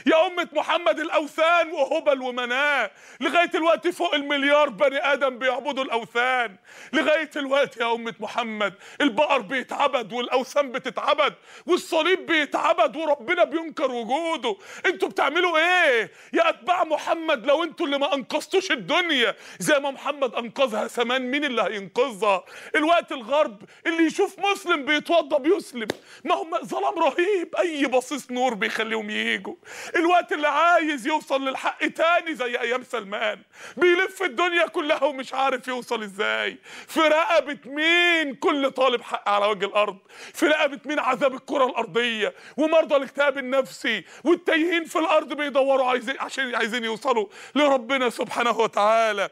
يا امه محمد الاوثان وهبل ومناه لغايه الوقت فوق المليار بني ادم بيعبدوا الاوثان لغايه الوقت يا امه محمد البقر بيتعبد والاوثان بتتعبد والصليب بيتعبد وربنا بينكر وجوده انتوا بتعملوا ايه يا اتباع محمد لو انتوا اللي ما انقذتوش الدنيا زي ما محمد انقذها ثمان مين اللي هينقذها الوقت الغرب اللي يشوف مسلم بيتوضى بيسلم ما هم ظلام رهيب اي بصيص نور بيخليهم ييجوا الوقت اللي عايز يوصل للحق تاني زي ايام سلمان بيلف الدنيا كلها ومش عارف يوصل ازاي في رقبة مين كل طالب حق على وجه الارض في رقبة مين عذاب الكرة الارضية ومرضى الاكتئاب النفسي والتايهين في الارض بيدوروا عايزين عشان عايزين يوصلوا لربنا سبحانه وتعالى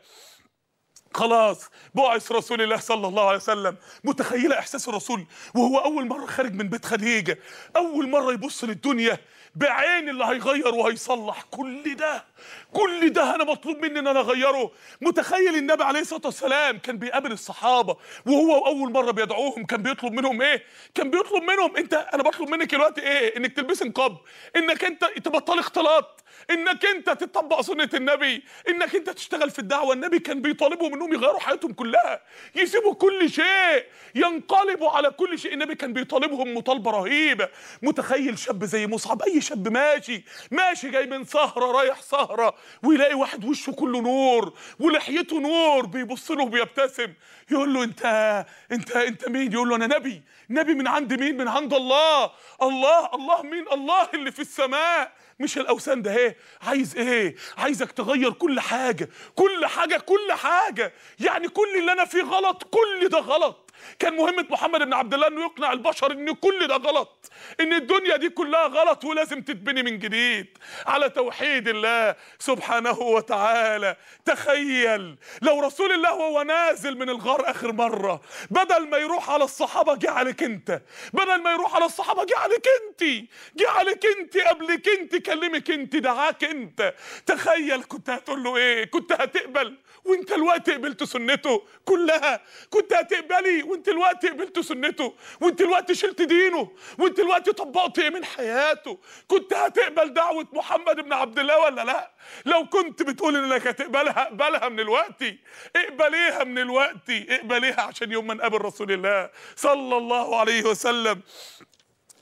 خلاص بعث رسول الله صلى الله عليه وسلم متخيله احساس الرسول وهو اول مره خارج من بيت خديجه اول مره يبص للدنيا بعين اللي هيغير وهيصلح كل ده كل ده انا مطلوب مني ان انا اغيره متخيل النبي عليه الصلاه والسلام كان بيقابل الصحابه وهو اول مره بيدعوهم كان بيطلب منهم ايه كان بيطلب منهم انت انا بطلب منك دلوقتي ايه انك تلبسي نقاب انك انت تبطل اختلاط انك انت تطبق سنه النبي انك انت تشتغل في الدعوه النبي كان بيطالبهم انهم يغيروا حياتهم كلها يسيبوا كل شيء ينقلبوا على كل شيء النبي كان بيطالبهم مطالبه رهيبه متخيل شاب زي مصعب اي شاب ماشي ماشي جاي من سهره رايح سهره ويلاقي واحد وشه كله نور ولحيته نور بيبص له وبيبتسم يقول له انت انت انت مين يقول له انا نبي نبي من عند مين من عند الله الله الله مين الله اللي في السماء مش الاوثان ده ايه عايز ايه عايزك تغير كل حاجه كل حاجه كل حاجه يعني كل اللي انا فيه غلط كل ده غلط كان مهمه محمد بن عبد الله انه يقنع البشر ان كل ده غلط ان الدنيا دي كلها غلط ولازم تتبني من جديد على توحيد الله سبحانه وتعالى تخيل لو رسول الله وهو نازل من الغار اخر مره بدل ما يروح على الصحابه جه عليك انت بدل ما يروح على الصحابه جه عليك انت جه عليك انت قبلك انت كلمك انت دعاك انت تخيل كنت هتقول له ايه كنت هتقبل وانت الوقت قبلت سنته كلها كنت هتقبلي وانت الوقت قبلت سنته وانت الوقت شلت دينه وانت الوقت طبقت ايه من حياته كنت هتقبل دعوة محمد بن عبد الله ولا لا لو كنت بتقول انك هتقبلها اقبلها من الوقت اقبليها من الوقت اقبليها عشان يوم ما نقابل رسول الله صلى الله عليه وسلم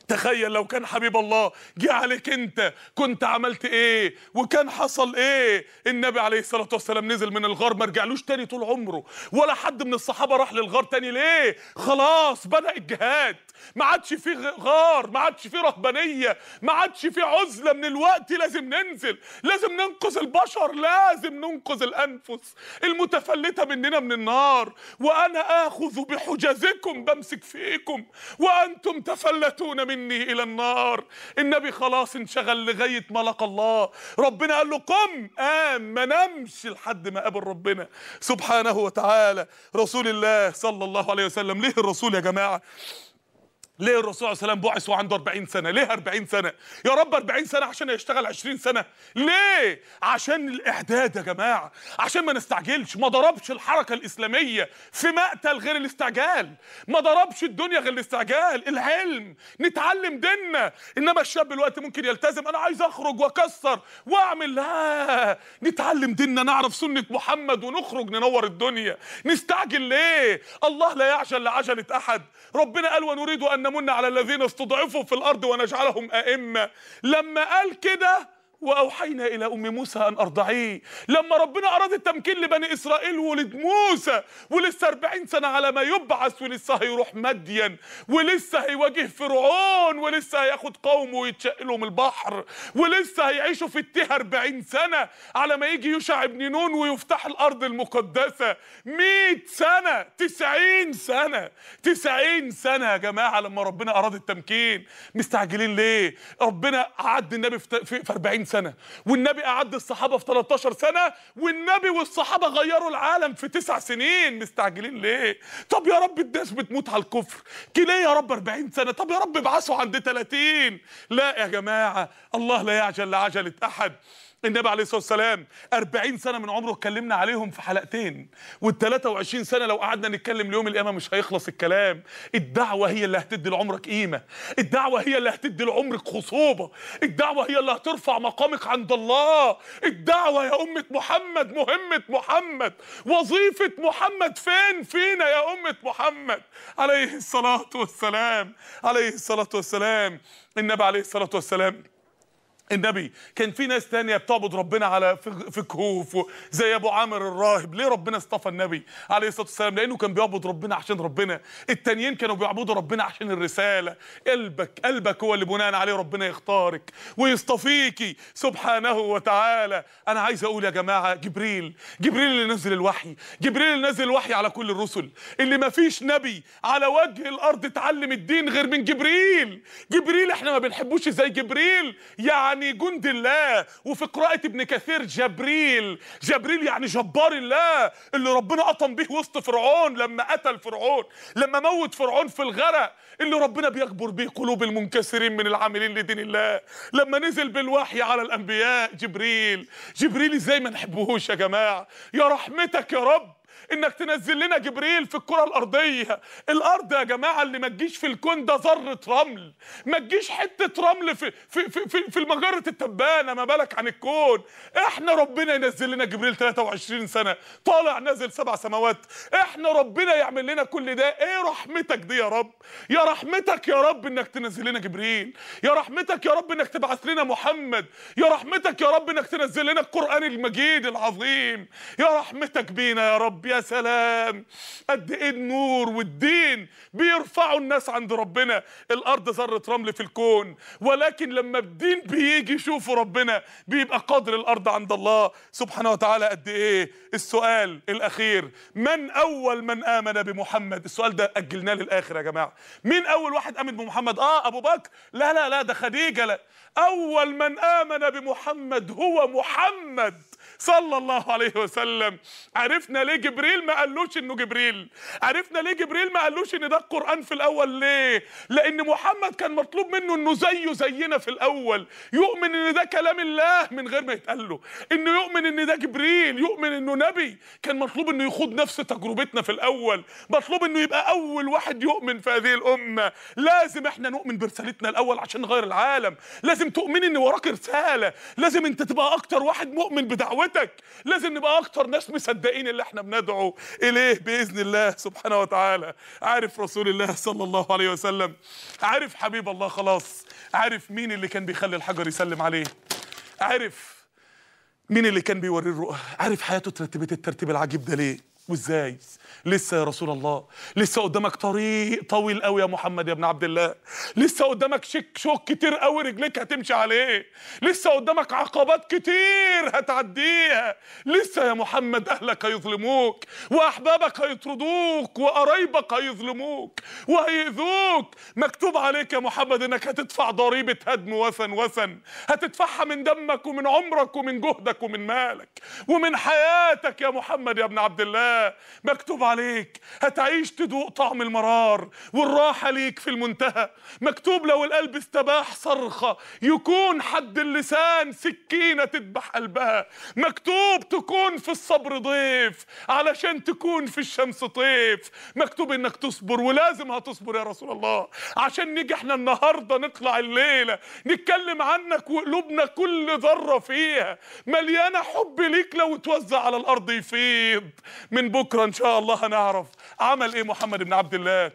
تخيل لو كان حبيب الله جه عليك انت كنت عملت ايه وكان حصل ايه النبي عليه الصلاه والسلام نزل من الغار ما رجعلوش تاني طول عمره ولا حد من الصحابه راح للغار تاني ليه خلاص بدا الجهاد ما عادش في غار ما عادش في رهبانيه ما عادش في عزله من الوقت لازم ننزل لازم ننقذ البشر لازم ننقذ الانفس المتفلته مننا من النار وانا اخذ بحجازكم بمسك فيكم وانتم تفلتون من مني الى النار النبي خلاص انشغل لغايه ما لقى الله ربنا قال له قم قام ما نمش لحد ما قابل ربنا سبحانه وتعالى رسول الله صلى الله عليه وسلم ليه الرسول يا جماعه ليه الرسول عليه السلام بعث وعنده 40 سنة؟ ليه 40 سنة؟ يا رب 40 سنة عشان يشتغل 20 سنة؟ ليه؟ عشان الإعداد يا جماعة، عشان ما نستعجلش، ما ضربش الحركة الإسلامية في مقتل غير الاستعجال، ما ضربش الدنيا غير الاستعجال، العلم، نتعلم ديننا، إنما الشاب دلوقتي ممكن يلتزم أنا عايز أخرج وأكسر وأعمل لا، نتعلم ديننا نعرف سنة محمد ونخرج ننور الدنيا، نستعجل ليه؟ الله لا يعجل لعجلة أحد، ربنا قال ونريد أن نمن على الذين استضعفوا في الأرض ونجعلهم أئمة لما قال كده وأوحينا إلى أم موسى أن أرضعيه لما ربنا أراد التمكين لبني إسرائيل ولد موسى ولسه 40 سنة على ما يبعث ولسه هيروح مدين ولسه هيواجه فرعون ولسه هياخد قومه من البحر ولسه هيعيشوا في التيه 40 سنة على ما يجي يوشع بن نون ويفتح الأرض المقدسة 100 سنة 90 سنة 90 سنة يا جماعة لما ربنا أراد التمكين مستعجلين ليه؟ ربنا عد النبي في 40 سنه والنبي اعد الصحابه في 13 سنه والنبي والصحابه غيروا العالم في 9 سنين مستعجلين ليه طب يا رب الناس بتموت على الكفر ليه يا رب 40 سنه طب يا رب ابعثوا عند 30 لا يا جماعه الله لا يعجل لعجله احد النبي عليه الصلاه والسلام 40 سنه من عمره اتكلمنا عليهم في حلقتين وال23 سنه لو قعدنا نتكلم ليوم القيامه مش هيخلص الكلام الدعوه هي اللي هتدي لعمرك قيمه الدعوه هي اللي هتدي لعمرك خصوبه الدعوه هي اللي هترفع مقامك عند الله الدعوه يا امه محمد مهمه محمد وظيفه محمد فين فينا يا امه محمد عليه الصلاه والسلام عليه الصلاه والسلام النبي عليه الصلاه والسلام النبي كان في ناس تانية بتعبد ربنا على في كهوف زي ابو عامر الراهب ليه ربنا اصطفى النبي عليه الصلاه والسلام لانه كان بيعبد ربنا عشان ربنا التانيين كانوا بيعبدوا ربنا عشان الرساله قلبك قلبك هو اللي بناء عليه ربنا يختارك ويصطفيكي سبحانه وتعالى انا عايز اقول يا جماعه جبريل جبريل اللي نزل الوحي جبريل اللي نزل الوحي على كل الرسل اللي ما فيش نبي على وجه الارض اتعلم الدين غير من جبريل جبريل احنا ما بنحبوش زي جبريل يعني يعني جند الله وفي قراءة ابن كثير جبريل جبريل يعني جبار الله اللي ربنا قطم به وسط فرعون لما قتل فرعون لما موت فرعون في الغرق اللي ربنا بيكبر به قلوب المنكسرين من العاملين لدين الله لما نزل بالوحي على الأنبياء جبريل جبريل ازاي ما نحبهوش يا جماعة يا رحمتك يا رب انك تنزل لنا جبريل في الكره الارضيه الارض يا جماعه اللي ما تجيش في الكون ده ذره رمل ما تجيش حته رمل في في في في, في مجره التبانه ما بالك عن الكون احنا ربنا ينزل لنا جبريل 23 سنه طالع نازل سبع سماوات احنا ربنا يعمل لنا كل ده ايه رحمتك دي يا رب يا رحمتك يا رب انك تنزل لنا جبريل يا رحمتك يا رب انك تبعث لنا محمد يا رحمتك يا رب انك تنزل لنا القران المجيد العظيم يا رحمتك بينا يا رب يا يا سلام قد ايه النور والدين بيرفعوا الناس عند ربنا الارض ذره رمل في الكون ولكن لما الدين بيجي يشوفوا ربنا بيبقى قدر الارض عند الله سبحانه وتعالى قد ايه السؤال الاخير من اول من امن بمحمد السؤال ده اجلناه للاخر يا جماعه مين اول واحد امن بمحمد اه ابو بكر لا لا لا ده خديجه لا اول من امن بمحمد هو محمد صلى الله عليه وسلم عرفنا ليه جبريل ما قالوش انه جبريل عرفنا ليه جبريل ما قالوش ان ده القرآن في الاول ليه لان محمد كان مطلوب منه انه زيه زينا في الاول يؤمن ان ده كلام الله من غير ما يتقال له انه يؤمن ان ده جبريل يؤمن انه نبي كان مطلوب انه يخوض نفس تجربتنا في الاول مطلوب انه يبقى اول واحد يؤمن في هذه الامه لازم احنا نؤمن برسالتنا الاول عشان نغير العالم لازم تؤمني ان وراك رساله لازم انت تبقى اكتر واحد مؤمن بدعوتك دعوتك لازم نبقى اكتر ناس مصدقين اللي احنا بندعو اليه باذن الله سبحانه وتعالى عارف رسول الله صلى الله عليه وسلم عارف حبيب الله خلاص عارف مين اللي كان بيخلي الحجر يسلم عليه عارف مين اللي كان بيوريه الرؤى عارف حياته ترتبت الترتيب العجيب ده ليه وازاي لسه يا رسول الله لسه قدامك طريق طويل قوي يا محمد يا ابن عبد الله لسه قدامك شك شوك كتير قوي رجليك هتمشي عليه لسه قدامك عقبات كتير هتعديها لسه يا محمد اهلك هيظلموك واحبابك هيطردوك وقرايبك هيظلموك وهيؤذوك مكتوب عليك يا محمد انك هتدفع ضريبه هدم وثن وثن هتدفعها من دمك ومن عمرك ومن جهدك ومن مالك ومن حياتك يا محمد يا ابن عبد الله مكتوب مكتوب عليك هتعيش تذوق طعم المرار والراحة ليك في المنتهى مكتوب لو القلب استباح صرخة يكون حد اللسان سكينة تذبح قلبها مكتوب تكون في الصبر ضيف علشان تكون في الشمس طيف مكتوب انك تصبر ولازم هتصبر يا رسول الله عشان نجحنا احنا النهاردة نطلع الليلة نتكلم عنك وقلوبنا كل ذرة فيها مليانة حب ليك لو توزع على الأرض يفيض من بكرة إن شاء الله الله هنعرف عمل ايه محمد بن عبد الله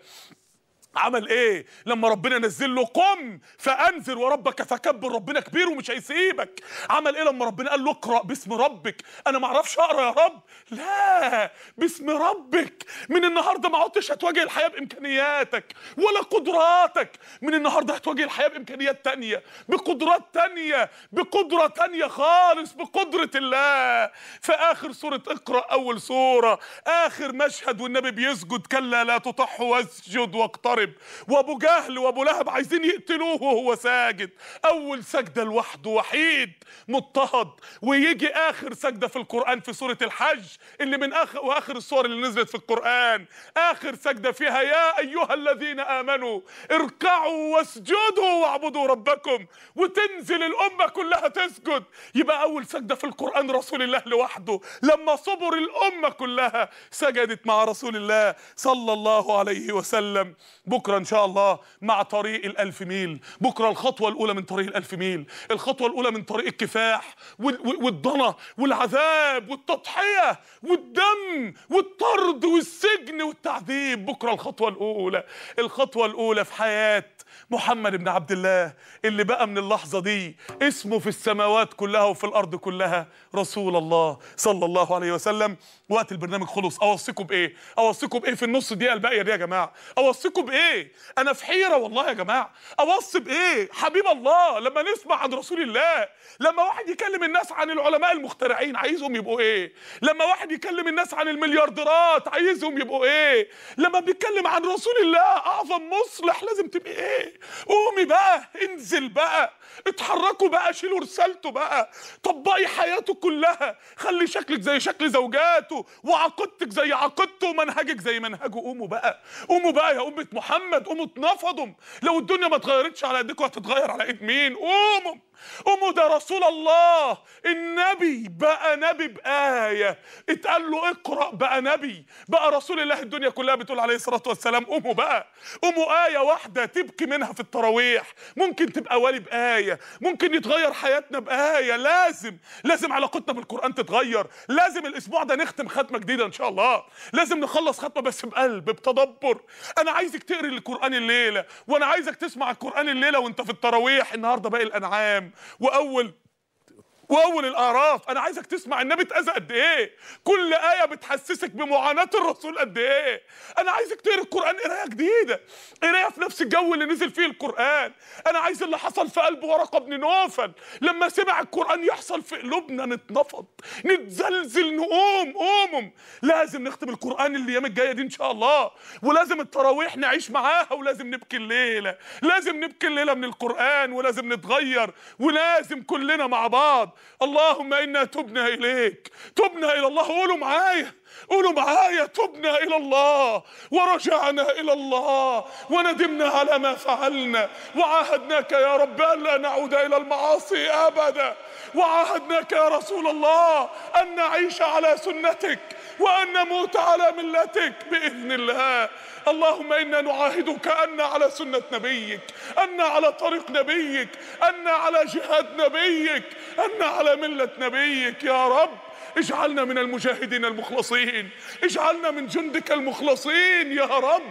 عمل ايه لما ربنا نزل له قم فانذر وربك فكبر ربنا كبير ومش هيسيبك عمل ايه لما ربنا قال له اقرا باسم ربك انا ما اعرفش اقرا يا رب لا باسم ربك من النهارده ما عدتش هتواجه الحياه بامكانياتك ولا قدراتك من النهارده هتواجه الحياه بامكانيات تانية بقدرات تانية بقدره تانية خالص بقدره الله في اخر سوره اقرا اول سوره اخر مشهد والنبي بيسجد كلا لا تطح واسجد واقترب بيضرب وابو جهل وابو لهب عايزين يقتلوه وهو ساجد اول سجده لوحده وحيد مضطهد ويجي اخر سجده في القران في سوره الحج اللي من اخر واخر السور اللي نزلت في القران اخر سجده فيها يا ايها الذين امنوا اركعوا واسجدوا واعبدوا ربكم وتنزل الامه كلها تسجد يبقى اول سجده في القران رسول الله لوحده لما صبر الامه كلها سجدت مع رسول الله صلى الله عليه وسلم بكرة إن شاء الله مع طريق الألف ميل بكرة الخطوة الأولى من طريق الألف ميل الخطوة الأولى من طريق الكفاح والضنا والعذاب والتضحية والدم والطرد والسجن والتعذيب بكرة الخطوة الأولى الخطوة الأولى في حياة محمد بن عبد الله اللي بقى من اللحظة دي اسمه في السماوات كلها وفي الأرض كلها رسول الله صلى الله عليه وسلم وقت البرنامج خلص اوصيكم بايه اوصيكم بايه في النص دقيقه الباقيه دي يا جماعه اوصيكم بايه انا في حيره والله يا جماعه اوصي بايه حبيب الله لما نسمع عن رسول الله لما واحد يكلم الناس عن العلماء المخترعين عايزهم يبقوا ايه لما واحد يكلم الناس عن المليارديرات عايزهم يبقوا ايه لما بيتكلم عن رسول الله اعظم مصلح لازم تبقي ايه قومي بقى انزل بقى اتحركوا بقى شيلوا رسالته بقى طبقي حياته كلها خلي شكلك زي شكل زوجاته وعقدتك وعقيدتك زي عقيدته ومنهجك زي منهجه قوموا بقى قوموا بقى يا أمة محمد قوموا اتنفضوا لو الدنيا ما اتغيرتش على ايديكم هتتغير على ايد مين قوموا قوموا ده رسول الله النبي بقى نبي بآية اتقال له اقرأ بقى نبي بقى رسول الله الدنيا كلها بتقول عليه الصلاة والسلام قوموا بقى قوموا آية واحدة تبكي منها في التراويح ممكن تبقى والي بآية ممكن يتغير حياتنا بآية لازم لازم علاقتنا بالقرآن تتغير لازم الأسبوع ده نختم ختمة جديدة إن شاء الله لازم نخلص ختمة بس بقلب بتدبر أنا عايزك تقري القرآن الليلة وأنا عايزك تسمع القرآن الليلة وأنت في التراويح النهاردة باقي الأنعام واول واول الاعراف انا عايزك تسمع النبي اتاذى قد ايه كل ايه بتحسسك بمعاناه الرسول قد ايه انا عايزك تقرا القران قرايه جديده قرايه في نفس الجو اللي نزل فيه القران انا عايز اللي حصل في قلب ورقه بن نوفل لما سمع القران يحصل في قلوبنا نتنفض نتزلزل نقوم قومم لازم نختم القران الايام الجايه دي ان شاء الله ولازم التراويح نعيش معاها ولازم نبكي الليله لازم نبكي الليله من القران ولازم نتغير ولازم كلنا مع بعض اللهم إنا تبنا إليك تبنا إلى الله قولوا معايا قولوا معايا تبنا إلى الله ورجعنا إلى الله وندمنا على ما فعلنا وعاهدناك يا رب الا نعود إلى المعاصي أبدا وعاهدناك يا رسول الله أن نعيش على سنتك وأن نموت على ملتك بإذن الله اللهم إنا نعاهدك أن على سنة نبيك أن على طريق نبيك أن على جهاد نبيك أن على ملة نبيك يا رب اجعلنا من المجاهدين المخلصين اجعلنا من جندك المخلصين يا رب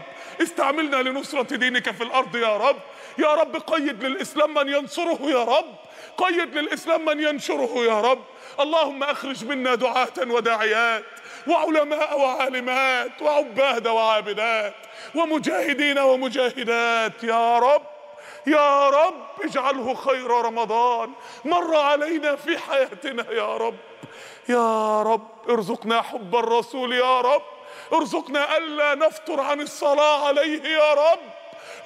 استعملنا لنصرة دينك في الأرض يا رب يا رب قيد للإسلام من ينصره يا رب قيد للإسلام من ينشره يا رب اللهم أخرج منا دعاة وداعيات وعلماء وعالمات وعباد وعابدات ومجاهدين ومجاهدات يا رب يا رب اجعله خير رمضان مر علينا في حياتنا يا رب يا رب ارزقنا حب الرسول يا رب ارزقنا ألا نفطر عن الصلاة عليه يا رب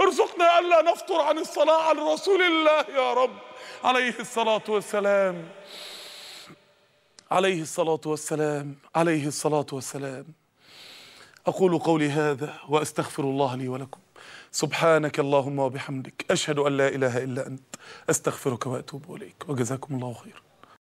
ارزقنا ألا نفطر عن الصلاة على رسول الله يا رب عليه الصلاة والسلام عليه الصلاة والسلام عليه الصلاة والسلام أقول قولي هذا وأستغفر الله لي ولكم سبحانك اللهم وبحمدك أشهد أن لا إله إلا أنت أستغفرك وأتوب إليك وجزاكم الله خيرا